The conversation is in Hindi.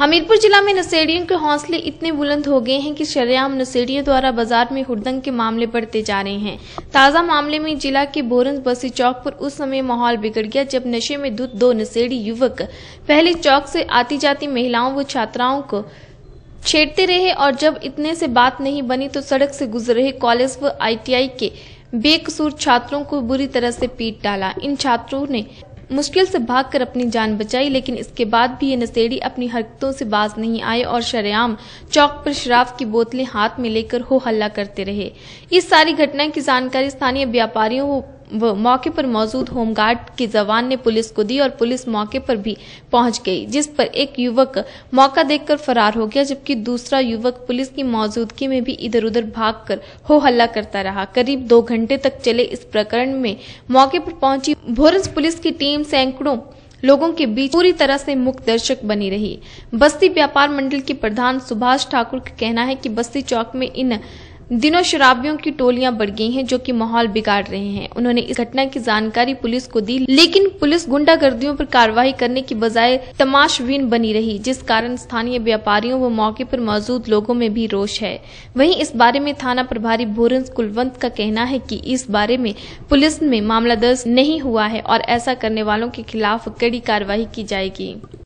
हमीरपुर जिला में नशेड़ियों के हौसले इतने बुलंद हो गए हैं कि शरेआम नशेड़ियों द्वारा बाजार में हुड़दंग के मामले बढ़ते जा रहे हैं ताज़ा मामले में जिला के बोरन बसी चौक पर उस समय माहौल बिगड़ गया जब नशे में धुत दो नशेड़ी युवक पहले चौक से आती जाती महिलाओं व छात्राओं को छेड़ते रहे और जब इतने से बात नहीं बनी तो सड़क से गुजर रहे कॉलेज व आई के बेकसूर छात्रों को बुरी तरह से पीट डाला इन छात्रों ने मुश्किल से भागकर अपनी जान बचाई लेकिन इसके बाद भी ये नशेड़ी अपनी हरकतों से बाज नहीं आए और शरेआम चौक पर शराब की बोतलें हाथ में लेकर हो हल्ला करते रहे इस सारी घटना की जानकारी स्थानीय व्यापारियों मौके पर मौजूद होमगार्ड की जवान ने पुलिस को दी और पुलिस मौके पर भी पहुंच गई जिस पर एक युवक मौका देखकर फरार हो गया जबकि दूसरा युवक पुलिस की मौजूदगी में भी इधर उधर भागकर हो हल्ला करता रहा करीब दो घंटे तक चले इस प्रकरण में मौके पर पहुंची भोरस पुलिस की टीम सैकड़ों लोगों के बीच पूरी तरह से मुख दर्शक बनी रही बस्ती व्यापार मंडल के प्रधान सुभाष ठाकुर का कहना है कि बस्ती चौक में इन दिनों शराबियों की टोलियां बढ़ गई हैं जो कि माहौल बिगाड़ रहे हैं उन्होंने इस घटना की जानकारी पुलिस को दी लेकिन पुलिस गुंडागर्दियों पर कार्रवाई करने की बजाय तमाशबीन बनी रही जिस कारण स्थानीय व्यापारियों व मौके पर मौजूद लोगों में भी रोष है वहीं इस बारे में थाना प्रभारी भोरंस कुलवंत का कहना है की इस बारे में पुलिस में मामला दर्ज नहीं हुआ है और ऐसा करने वालों के खिलाफ कड़ी कार्रवाई की जाएगी